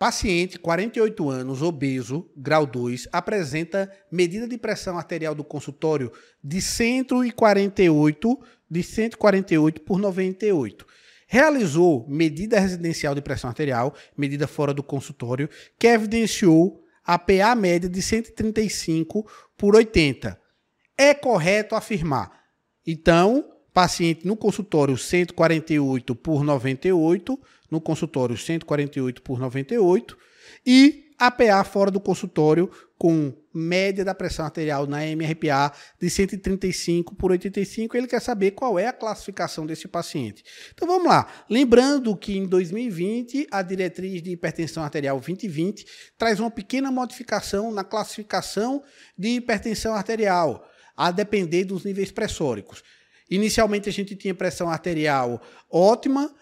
Paciente, 48 anos, obeso, grau 2, apresenta medida de pressão arterial do consultório de 148, de 148 por 98. Realizou medida residencial de pressão arterial, medida fora do consultório, que evidenciou a PA média de 135 por 80. É correto afirmar. Então, paciente no consultório 148 por 98, no consultório 148 por 98 e APA fora do consultório com média da pressão arterial na MRPA de 135 por 85, ele quer saber qual é a classificação desse paciente. Então vamos lá. Lembrando que em 2020 a diretriz de hipertensão arterial 2020 traz uma pequena modificação na classificação de hipertensão arterial, a depender dos níveis pressóricos. Inicialmente a gente tinha pressão arterial ótima,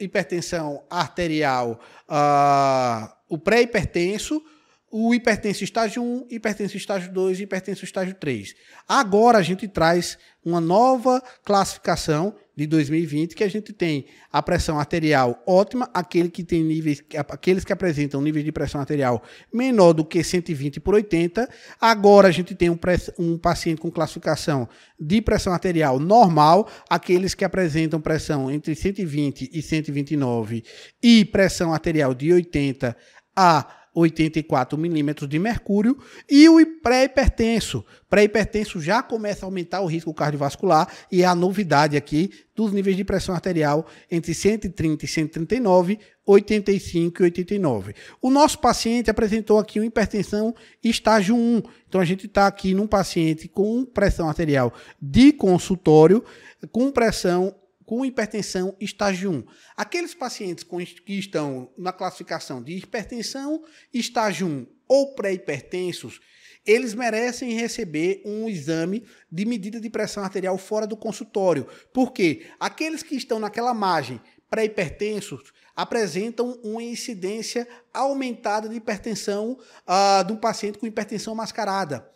hipertensão arterial, uh, o pré-hipertenso, o hipertenso estágio 1, hipertenso estágio 2 hipertenso estágio 3. Agora a gente traz uma nova classificação de 2020, que a gente tem a pressão arterial ótima, aquele que tem níveis, aqueles que apresentam níveis de pressão arterial menor do que 120 por 80. Agora a gente tem um, um paciente com classificação de pressão arterial normal, aqueles que apresentam pressão entre 120 e 129 e pressão arterial de 80 a 84 milímetros de mercúrio e o pré-hipertenso. Pré-hipertenso já começa a aumentar o risco cardiovascular e é a novidade aqui dos níveis de pressão arterial entre 130 e 139, 85 e 89. O nosso paciente apresentou aqui uma hipertensão estágio 1. Então a gente está aqui num paciente com pressão arterial de consultório, com pressão com hipertensão estágio 1. Aqueles pacientes que estão na classificação de hipertensão estágio 1 ou pré-hipertensos, eles merecem receber um exame de medida de pressão arterial fora do consultório. Porque aqueles que estão naquela margem pré-hipertensos apresentam uma incidência aumentada de hipertensão uh, de um paciente com hipertensão mascarada.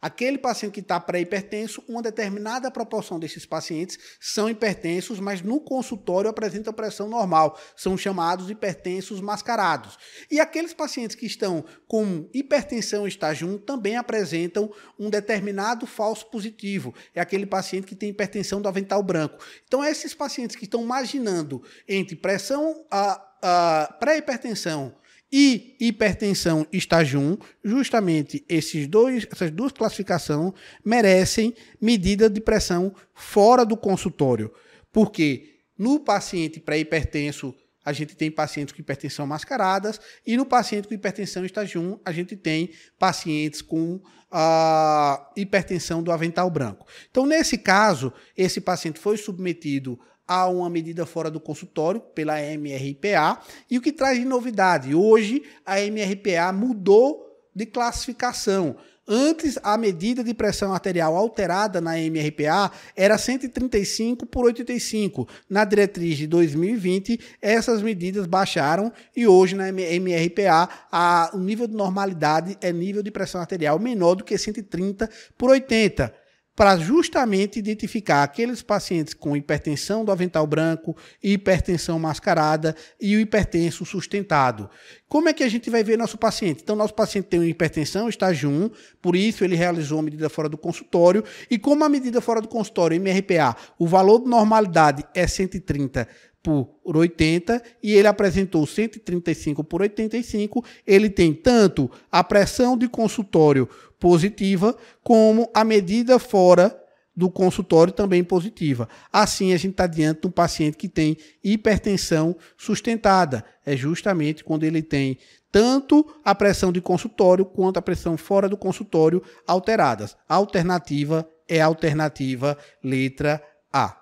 Aquele paciente que está pré-hipertenso, uma determinada proporção desses pacientes são hipertensos, mas no consultório apresentam pressão normal. São chamados hipertensos mascarados. E aqueles pacientes que estão com hipertensão estágio 1 também apresentam um determinado falso positivo. É aquele paciente que tem hipertensão do avental branco. Então, esses pacientes que estão marginando entre pressão, a, a pré-hipertensão e hipertensão estágio 1, justamente esses dois, essas duas classificações merecem medida de pressão fora do consultório. Porque no paciente pré-hipertenso, a gente tem pacientes com hipertensão mascaradas e no paciente com hipertensão estágio 1, a gente tem pacientes com a ah, hipertensão do avental branco. Então, nesse caso, esse paciente foi submetido a uma medida fora do consultório pela MRPA. E o que traz de novidade? Hoje a MRPA mudou de classificação. Antes, a medida de pressão arterial alterada na MRPA era 135 por 85. Na diretriz de 2020, essas medidas baixaram e hoje na MRPA a, o nível de normalidade é nível de pressão arterial menor do que 130 por 80 para justamente identificar aqueles pacientes com hipertensão do avental branco, hipertensão mascarada e o hipertenso sustentado. Como é que a gente vai ver nosso paciente? Então, nosso paciente tem uma hipertensão estágio 1, por isso ele realizou a medida fora do consultório, e como a medida fora do consultório, MRPA, o valor de normalidade é 130 por 80 e ele apresentou 135 por 85, ele tem tanto a pressão de consultório positiva, como a medida fora do consultório também positiva. Assim, a gente está diante de um paciente que tem hipertensão sustentada. É justamente quando ele tem tanto a pressão de consultório quanto a pressão fora do consultório alteradas. A alternativa é a alternativa letra A.